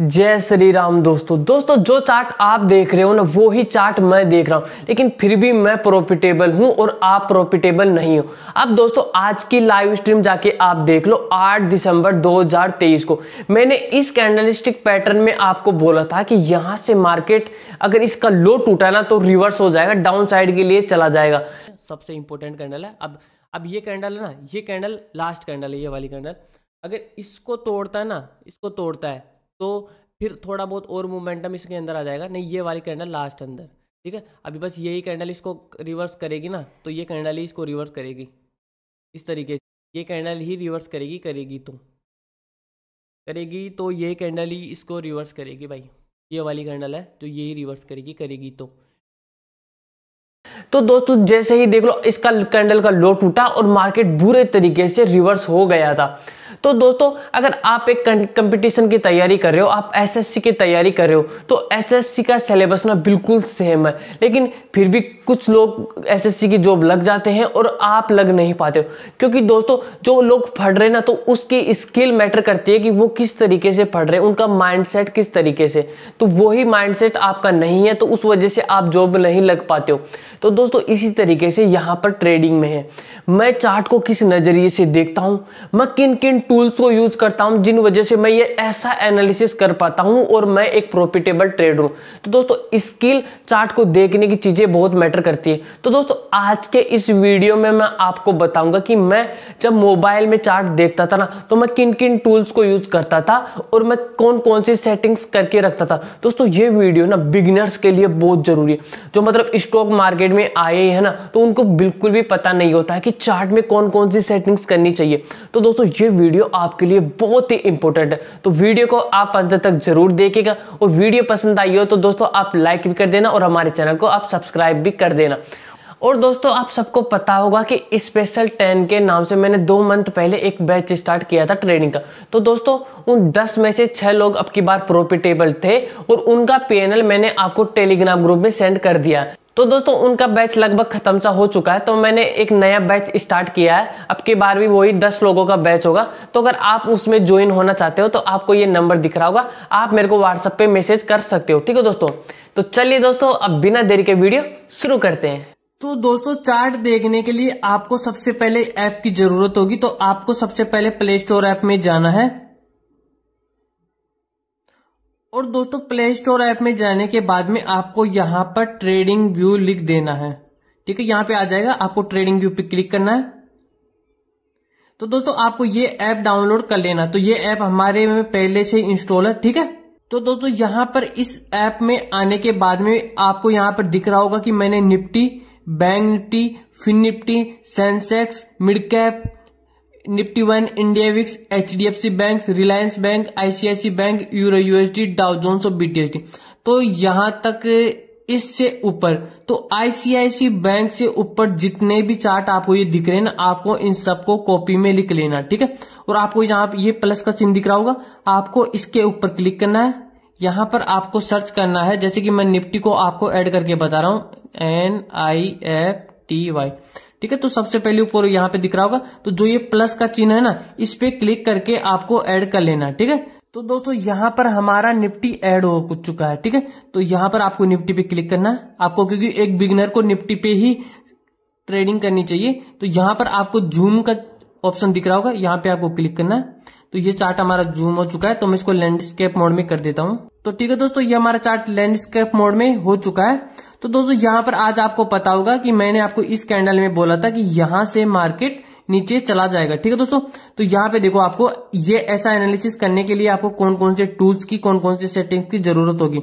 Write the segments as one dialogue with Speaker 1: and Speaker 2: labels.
Speaker 1: जय श्री राम दोस्तों दोस्तों जो चार्ट आप देख रहे हो ना वो ही चार्ट मैं देख रहा हूँ लेकिन फिर भी मैं प्रॉफिटेबल हूँ और आप प्रॉफिटेबल नहीं हो अब दोस्तों आज की लाइव स्ट्रीम जाके आप देख लो 8 दिसंबर 2023 को मैंने इस कैंडलिस्टिक पैटर्न में आपको बोला था कि यहाँ से मार्केट अगर इसका लो टूटा ना तो रिवर्स हो जाएगा डाउन साइड के लिए चला जाएगा सबसे इंपॉर्टेंट कैंडल है अब अब ये कैंडल है ना ये कैंडल लास्ट कैंडल है ये वाली कैंडल अगर इसको तोड़ता है ना इसको तोड़ता है तो फिर थोड़ा बहुत और मोमेंटम इसके अंदर आ जाएगा नहीं ये वाली कैंडल लास्ट अंदर ठीक है अभी बस यही कैंडल इसको रिवर्स करेगी ना तो ये कैंडल ही इसको रिवर्स करेगी इस तरीके से ये कैंडल ही रिवर्स करेगी करेगी तो करेगी तो ये कैंडल ही इसको रिवर्स करेगी भाई ये वाली कैंडल है तो यही रिवर्स करेगी करेगी तो तो दोस्तों जैसे ही देख लो इसका कैंडल का लो टूटा और मार्केट बुरे तरीके से रिवर्स हो गया था तो दोस्तों अगर आप एक कंपटीशन की तैयारी कर रहे हो आप एसएससी की तैयारी कर रहे हो तो एसएससी का सिलेबस ना बिल्कुल सेम है लेकिन फिर भी कुछ लोग एसएससी की जॉब लग जाते हैं और आप लग नहीं पाते हो क्योंकि दोस्तों जो लोग पढ़ रहे ना तो उसकी स्किल मैटर करती है कि वो किस तरीके से पढ़ रहे हैं उनका सेट किस तरीके से तो वही सेट आपका नहीं है तो उस वजह से आप जॉब नहीं लग पाते हो तो दोस्तों इसी तरीके से यहाँ पर ट्रेडिंग में है मैं चार्ट को किस नज़रिए से देखता हूँ मैं किन किन टूल्स को यूज करता हूं जिन वजह से मैं ये ऐसा एनालिसिस कर पाता हूं और मैं एक प्रॉफिटेबल ट्रेडर हूं तो दोस्तों स्किल चार्ट को देखने की चीजें बहुत मैटर करती है तो दोस्तों आज के इस वीडियो में मैं आपको बताऊंगा कि मैं जब मोबाइल में चार्ट देखता था ना तो मैं किन किन टूल्स को यूज करता था और मैं कौन कौन सी सेटिंग्स करके रखता था दोस्तों ये वीडियो ना बिगिनर्स के लिए बहुत जरूरी है जो मतलब स्टॉक मार्केट में आए हैं ना तो उनको बिल्कुल भी पता नहीं होता है कि चार्ट में कौन कौन सी सेटिंग्स करनी चाहिए तो दोस्तों ये वीडियो वीडियो आपके लिए बहुत ही इंपॉर्टेंट है तो वीडियो को आप अंत तक जरूर देखेगा और वीडियो पसंद आई हो तो दोस्तों आप लाइक भी कर देना और हमारे चैनल को आप सब्सक्राइब भी कर देना और दोस्तों आप सबको पता होगा कि स्पेशल टेन के नाम से मैंने दो मंथ पहले एक बैच स्टार्ट किया था ट्रेनिंग का तो दोस्तों उन दस में से छह लोग अब की बार प्रोफिटेबल थे और उनका पीएनएल मैंने आपको टेलीग्राम ग्रुप में सेंड कर दिया तो दोस्तों उनका बैच लगभग खत्म सा हो चुका है तो मैंने एक नया बैच स्टार्ट किया है अब की बार भी वही दस लोगों का बैच होगा तो अगर आप उसमें ज्वाइन होना चाहते हो तो आपको ये नंबर दिख रहा होगा आप मेरे को व्हाट्सएप पे मैसेज कर सकते हो ठीक है दोस्तों तो चलिए दोस्तों अब बिना देरी के वीडियो शुरू करते हैं तो दोस्तों चार्ट देखने के लिए आपको सबसे पहले ऐप की जरूरत होगी तो आपको सबसे पहले प्ले स्टोर ऐप में जाना है और दोस्तों प्ले स्टोर ऐप में जाने के बाद में आपको यहाँ पर ट्रेडिंग व्यू लिख देना है ठीक है यहाँ पे आ जाएगा आपको ट्रेडिंग व्यू पे क्लिक करना है तो दोस्तों आपको ये ऐप डाउनलोड कर लेना तो ये ऐप हमारे में पहले से इंस्टॉल है ठीक है तो दोस्तों यहाँ पर इस ऐप में आने के बाद में आपको यहाँ पर दिख रहा होगा कि मैंने Nifty Bank Nifty Fin Nifty Sensex mid cap Nifty one India VIX H D F C Bank Reliance Bank ICICI Bank euro USD Dow Jones और बीटीएसडी तो यहां तक इससे ऊपर तो आईसीआईसी बैंक से ऊपर जितने भी चार्ट आपको ये दिख रहे हैं ना आपको इन सबको कॉपी में लिख लेना ठीक है और आपको यहाँ ये प्लस का चिन्ह दिख रहा होगा आपको इसके ऊपर क्लिक करना है यहाँ पर आपको सर्च करना है जैसे कि मैं निफ्टी को आपको ऐड करके बता रहा हूं N I F T Y ठीक है तो सबसे पहले ऊपर यहाँ पे दिख रहा होगा तो जो ये प्लस का चिन्ह है ना इस पे क्लिक करके आपको एड कर लेना ठीक है तो दोस्तों यहाँ पर हमारा निफ्टी ऐड हो चुका है ठीक है तो यहाँ पर आपको निफ्टी पे क्लिक करना है आपको क्योंकि एक बिगनर को निफ्टी पे ही ट्रेडिंग करनी चाहिए तो यहाँ पर आपको जूम का ऑप्शन दिख रहा होगा यहाँ पे आपको क्लिक करना है तो ये चार्ट हमारा जूम हो चुका है तो मैं इसको लैंडस्केप मोड में कर देता हूँ तो ठीक है दोस्तों ये हमारा चार्ट लैंडस्केप मोड में हो चुका है तो दोस्तों यहां पर आज आपको पता होगा कि मैंने आपको इस कैंडल में बोला था कि यहां से मार्केट नीचे चला जाएगा ठीक है दोस्तों तो यहां पे देखो आपको ये ऐसा एनालिसिस करने के लिए आपको कौन कौन से टूल्स की कौन कौन से सेटिंग्स की जरूरत होगी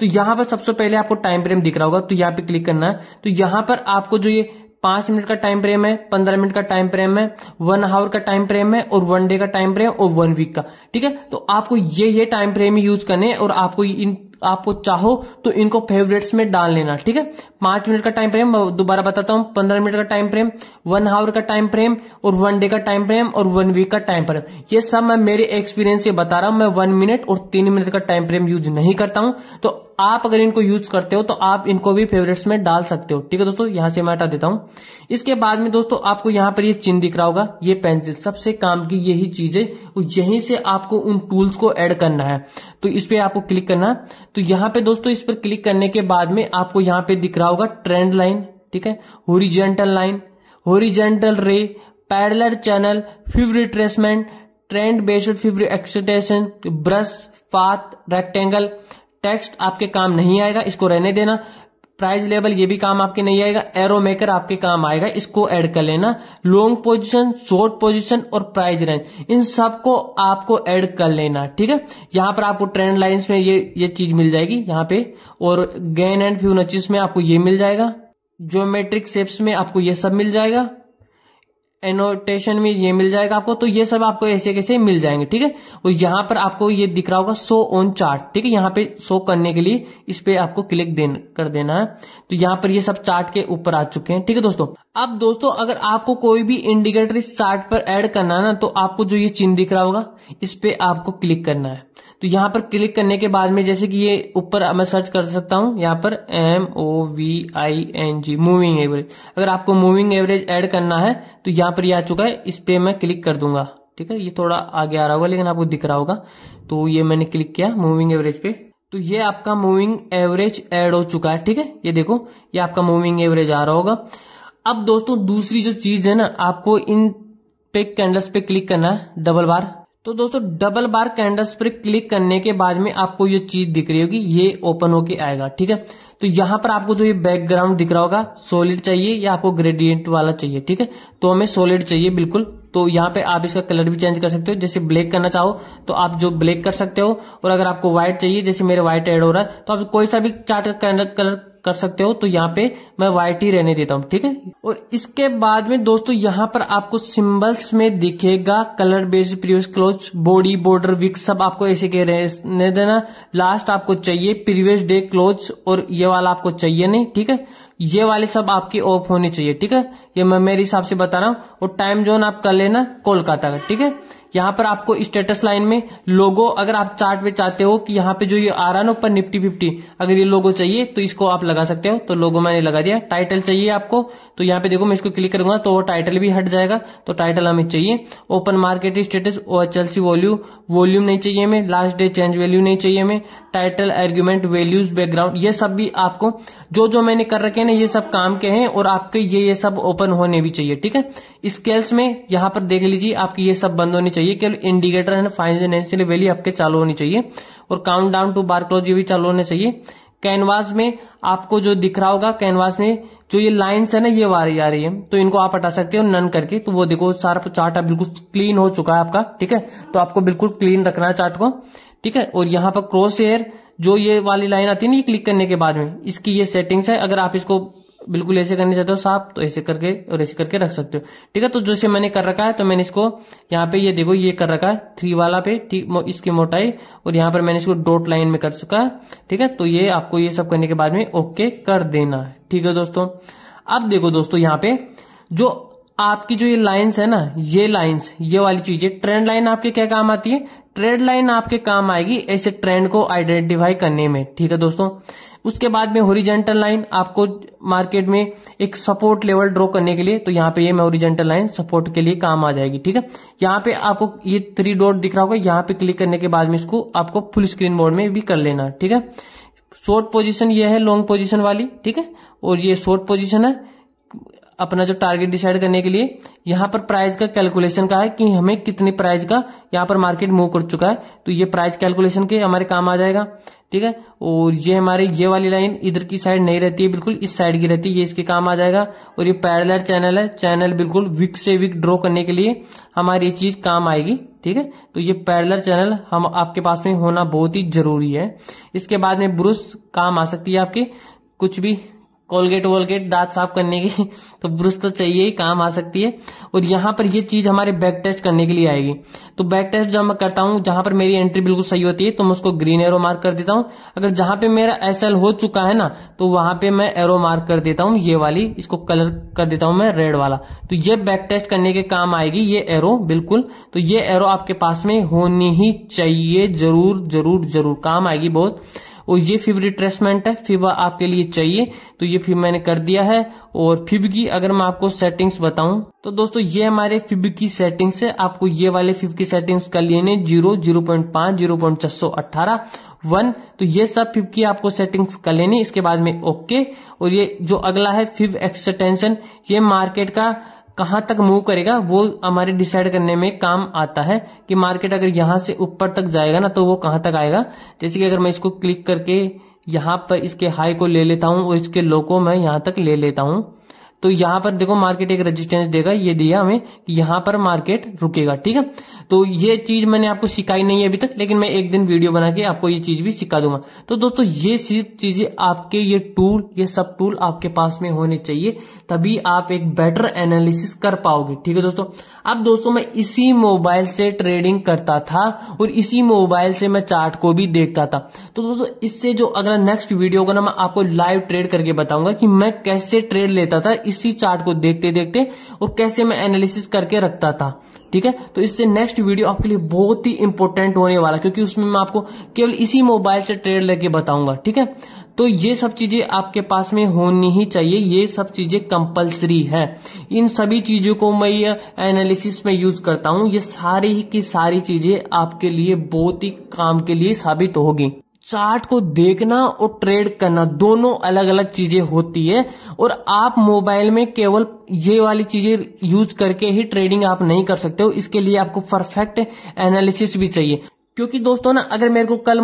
Speaker 1: तो यहां पर सबसे पहले आपको टाइम फ्रेम दिख रहा होगा तो यहां पर क्लिक करना है तो यहां पर आपको जो ये पांच मिनट का टाइम फ्रेम है पंद्रह मिनट का टाइम फ्रेम है वन आवर का टाइम फ्रेम है और वन डे का टाइम फ्रेम और वन वीक का ठीक है तो आपको ये ये टाइम फ्रेम यूज करने और आपको इन आपको चाहो तो इनको फेवरेट्स में डाल लेना ठीक है पांच मिनट का टाइम फ्रेम दोबारा बताता हूं पंद्रह मिनट का टाइम फ्रेम वन आवर का टाइम फ्रेम और वन डे का टाइम फ्रेम और वन वीक का टाइम फ्रेम ये सब मैं मेरे एक्सपीरियंस से बता रहा हूं मैं वन मिनट और तीन मिनट का टाइम फ्रेम यूज नहीं करता हूं तो आप अगर इनको यूज करते हो तो आप इनको भी फेवरेट्स में डाल सकते हो ठीक है दोस्तों यहां से मैं हटा देता हूं इसके बाद में दोस्तों आपको यहां पर ये चिन्ह दिख रहा होगा ये पेंसिल सबसे काम की यही चीज है यहीं से आपको उन टूल्स को ऐड करना है तो इस पर आपको क्लिक करना तो यहां पे दोस्तों इस पर क्लिक करने के बाद में आपको यहां पे दिख रहा होगा ट्रेंड लाइन ठीक है horizontal line horizontal ray parallel channel fib retracement trend based fib extension brush path rectangle text आपके काम नहीं आएगा इसको रहने देना प्राइस लेवल ये भी काम आपके नहीं आएगा एरो मेकर आपके काम आएगा इसको ऐड कर लेना लॉन्ग पोजीशन शॉर्ट पोजीशन और प्राइस रेंज इन सबको आपको ऐड कर लेना ठीक है यहाँ पर आपको ट्रेंड लाइंस में ये ये चीज मिल जाएगी यहाँ पे और गेन एंड फ्यूनचिस में आपको ये मिल जाएगा ज्योमेट्रिक शेप्स में आपको ये सब मिल जाएगा एनोटेशन में ये मिल जाएगा आपको तो ये सब आपको ऐसे कैसे मिल जाएंगे ठीक है और यहाँ पर आपको ये दिख रहा होगा शो ऑन चार्ट ठीक है यहाँ पे शो करने के लिए इस पे आपको क्लिक देन कर देना है तो यहाँ पर ये सब चार्ट के ऊपर आ चुके हैं ठीक है दोस्तों अब दोस्तों अगर आपको कोई भी इंडिकेटर इस चार्ट पर एड करना है ना तो आपको जो ये चिन्ह दिख रहा होगा इस पे आपको क्लिक करना है तो यहाँ पर क्लिक करने के बाद में जैसे कि ये ऊपर मैं सर्च कर सकता हूं यहाँ पर M O V I N G moving average अगर आपको मूविंग एवरेज ऐड करना है तो यहाँ पर ये यह आ चुका है इस पे मैं क्लिक कर दूंगा ठीक है ये थोड़ा आगे आ रहा होगा लेकिन आपको दिख रहा होगा तो ये मैंने क्लिक किया मूविंग एवरेज पे तो ये आपका मूविंग एवरेज एड हो चुका है ठीक है ये देखो ये आपका मूविंग एवरेज आ रहा होगा अब दोस्तों दूसरी जो चीज है ना आपको इन पे कैंडल्स पे क्लिक करना है डबल बार तो दोस्तों डबल बार कैंडल्स पर क्लिक करने के बाद में आपको ये चीज दिख रही होगी ये ओपन होके आएगा ठीक है तो यहाँ पर आपको जो ये बैकग्राउंड दिख रहा होगा सॉलिड चाहिए या आपको ग्रेडियंट वाला चाहिए ठीक है तो हमें सॉलिड चाहिए बिल्कुल तो यहाँ पे आप इसका कलर भी चेंज कर सकते हो जैसे ब्लैक करना चाहो तो आप जो ब्लैक कर सकते हो और अगर आपको व्हाइट चाहिए जैसे मेरे व्हाइट एड हो रहा है तो आप कोई सा भी चार्ट कलर कर सकते हो तो यहाँ पे मैं ही रहने देता हूँ ठीक है और इसके बाद में दोस्तों यहाँ पर आपको सिंबल्स में दिखेगा colour based previous close body border wicks सब आपको ऐसे के रहने देना लास्ट आपको चाहिए प्रीवियस डे क्लोज और ये वाला आपको चाहिए नहीं ठीक है ये वाले सब आपके ऑफ होने चाहिए ठीक है ये मैं मेरे हिसाब से बता रहा हूँ और टाइम जोन आप कर लेना कोलकाता का ठीक है यहाँ पर आपको स्टेटस लाइन में लोगो अगर आप चार्ट में चाहते हो कि यहाँ पे जो ये आ रहा ना ऊपर निफ्टी फिफ्टी अगर ये लोगो चाहिए तो इसको आप लगा सकते हो तो लोगो मैंने लगा दिया टाइटल चाहिए आपको तो यहाँ पे देखो मैं इसको क्लिक करूंगा तो वो टाइटल भी हट जाएगा तो टाइटल हमें चाहिए open market status O H L C volume volume नहीं चाहिए हमें लास्ट डे चेंज वैल्यू नहीं चाहिए हमें टाइटल आर्ग्यूमेंट वैल्यूज बैकग्राउंड ये सब भी आपको जो जो मैंने कर रखे हैं ना ये सब काम के हैं और आपके ये ये सब ओपन होने भी चाहिए ठीक है स्केल्स में यहाँ पर देख लीजिए आपके ये सब बंद होने चाहिए केवल इंडिकेटर है फाइनेंशियल वैल्यू आपके चालू होनी चाहिए और count down to bar close ये भी चालू होने चाहिए कैनवास में आपको जो दिख रहा होगा कैनवास में जो ये लाइंस है ना ये वारी आ रही है तो इनको आप हटा सकते हो नन करके तो वो देखो सारा चार्ट बिल्कुल क्लीन हो चुका है आपका ठीक है तो आपको बिल्कुल क्लीन रखना है चार्ट को ठीक है और यहाँ पर क्रॉस एयर जो ये वाली लाइन आती है ना ये क्लिक करने के बाद में इसकी ये सेटिंग्स है अगर आप इसको बिल्कुल ऐसे करना चाहते हो साफ तो ऐसे करके और ऐसे करके रख सकते हो ठीक है तो जैसे मैंने कर रखा है तो मैंने इसको यहाँ पे ये देखो ये कर रखा है थ्री वाला पे इसकी मोटाई और यहाँ पर मैंने इसको डॉट लाइन में कर चुका है ठीक है तो ये आपको ये सब करने के बाद में ओके कर देना है ठीक है दोस्तों अब देखो दोस्तों यहाँ पे जो आपकी जो ये लाइन्स है ना ये लाइन्स ये वाली चीजें ट्रेंड लाइन आपके क्या काम आती है ट्रेड लाइन आपके काम आएगी ऐसे ट्रेंड को आइडेंटिफाई करने में ठीक है दोस्तों उसके बाद में होरिजेंटल लाइन आपको मार्केट में एक सपोर्ट लेवल ड्रॉ करने के लिए तो यहाँ पे ये मैं ओरिजेंटल लाइन सपोर्ट के लिए काम आ जाएगी ठीक है यहाँ पे आपको ये थ्री डॉट दिख रहा होगा यहाँ पे क्लिक करने के बाद में इसको आपको फुल स्क्रीन मोड में भी कर लेना ठीक है शॉर्ट पोजिशन ये है लॉन्ग पोजिशन वाली ठीक है और ये शॉर्ट पोजिशन है अपना जो टारगेट डिसाइड करने के लिए यहाँ पर प्राइस का कैलकुलेशन का है कि हमें कितने प्राइस का यहाँ पर मार्केट मूव कर चुका है तो ये प्राइस कैलकुलेशन के हमारे काम आ जाएगा ठीक है और ये हमारे ये वाली लाइन इधर की साइड नहीं रहती है बिल्कुल इस साइड की रहती है ये इसके काम आ जाएगा और ये पैरलर चैनल है चैनल बिल्कुल विक से विक ड्रॉ करने के लिए हमारी ये चीज काम आएगी ठीक है तो ये पैरलर चैनल हम आपके पास में होना बहुत ही जरूरी है इसके बाद में ब्रुश काम आ सकती है आपके कुछ भी कोलगेट वोलगेट दांत साफ करने की तो ब्रश तो चाहिए ही काम आ सकती है और यहाँ पर ये चीज हमारे बैक टेस्ट करने के लिए आएगी तो बैक टेस्ट जब मैं करता हूँ जहां पर मेरी एंट्री बिल्कुल सही होती है तो मैं उसको ग्रीन एरो मार्क कर देता हूँ अगर जहां पे मेरा एस हो चुका है ना तो वहां पे मैं एरो मार्क कर देता हूँ ये वाली इसको कलर कर देता हूँ मैं रेड वाला तो ये बैक टेस्ट करने के काम आएगी ये एरो बिल्कुल तो ये एरो आपके पास में होनी ही चाहिए जरूर जरूर जरूर काम आएगी बहुत और ये फिब रिट्रेसमेंट है फिब आपके लिए चाहिए तो ये फिब मैंने कर दिया है और फिब की अगर मैं आपको सेटिंग्स बताऊं तो दोस्तों ये हमारे फिब की सेटिंग्स है आपको ये वाले फिब की सेटिंग्स कर लेने जीरो जीरो पॉइंट पांच जीरो पॉइंट छह सौ अट्ठारह वन तो ये सब फिब की आपको सेटिंग्स कर लेनी इसके बाद में ओके और ये जो अगला है फिब एक्सटेंशन ये मार्केट का कहाँ तक मूव करेगा वो हमारे डिसाइड करने में काम आता है कि मार्केट अगर यहाँ से ऊपर तक जाएगा ना तो वो कहाँ तक आएगा जैसे कि अगर मैं इसको क्लिक करके यहाँ पर इसके हाई को ले लेता हूँ और इसके लो को मैं यहाँ तक ले लेता हूँ तो यहाँ पर देखो मार्केट एक रेजिस्टेंस देगा ये दिया हमें कि यहां पर मार्केट रुकेगा ठीक है तो ये चीज मैंने आपको सिखाई नहीं है अभी तक लेकिन मैं एक दिन वीडियो बना के आपको ये चीज भी सिखा दूंगा तो दोस्तों ये सिर्फ चीजें आपके ये टूल ये सब टूल आपके पास में होने चाहिए तभी आप एक बेटर एनालिसिस कर पाओगे ठीक है दोस्तों अब दोस्तों मैं इसी मोबाइल से ट्रेडिंग करता था और इसी मोबाइल से मैं चार्ट को भी देखता था तो दोस्तों इससे जो अगला नेक्स्ट वीडियो होगा ना मैं आपको लाइव ट्रेड करके बताऊंगा कि मैं कैसे ट्रेड लेता था इस इसी चार्ट को देखते देखते और कैसे मैं एनालिसिस करके रखता था ठीक है तो इससे नेक्स्ट वीडियो आपके लिए बहुत ही इंपॉर्टेंट होने वाला क्योंकि उसमें मैं आपको केवल इसी मोबाइल से ट्रेड लेके बताऊंगा ठीक है तो ये सब चीजें आपके पास में होनी ही चाहिए ये सब चीजें कंपलसरी है इन सभी चीजों को मैं ये एनालिसिस में यूज करता हूं ये सारी की सारी चीजें आपके लिए बहुत ही काम के लिए साबित होगी चार्ट को देखना और ट्रेड करना दोनों अलग अलग चीजें होती है और आप मोबाइल में केवल ये वाली चीजें यूज करके ही ट्रेडिंग आप नहीं कर सकते हो इसके लिए आपको परफेक्ट एनालिसिस भी चाहिए क्योंकि दोस्तों ना अगर मेरे को कल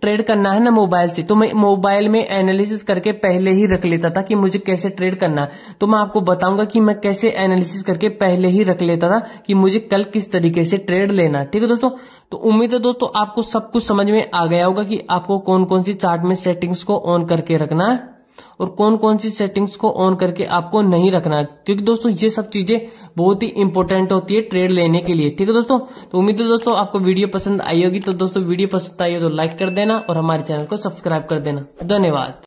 Speaker 1: ट्रेड करना है ना मोबाइल से तो मैं मोबाइल में एनालिसिस करके पहले ही रख लेता था कि मुझे कैसे ट्रेड करना है तो मैं आपको बताऊंगा कि मैं कैसे एनालिसिस करके पहले ही रख लेता था कि मुझे कल किस तरीके से ट्रेड लेना ठीक है दोस्तों तो उम्मीद है दोस्तों आपको सब कुछ समझ में आ गया होगा कि आपको कौन कौन सी चार्ट में सेटिंग्स को ऑन करके रखना है और कौन कौन सी सेटिंग्स को ऑन करके आपको नहीं रखना है क्योंकि दोस्तों ये सब चीजें बहुत ही इंपॉर्टेंट होती है ट्रेड लेने के लिए ठीक है दोस्तों तो उम्मीद है दोस्तों आपको वीडियो पसंद आई होगी तो दोस्तों वीडियो पसंद आई हो तो लाइक कर देना और हमारे चैनल को सब्सक्राइब कर देना धन्यवाद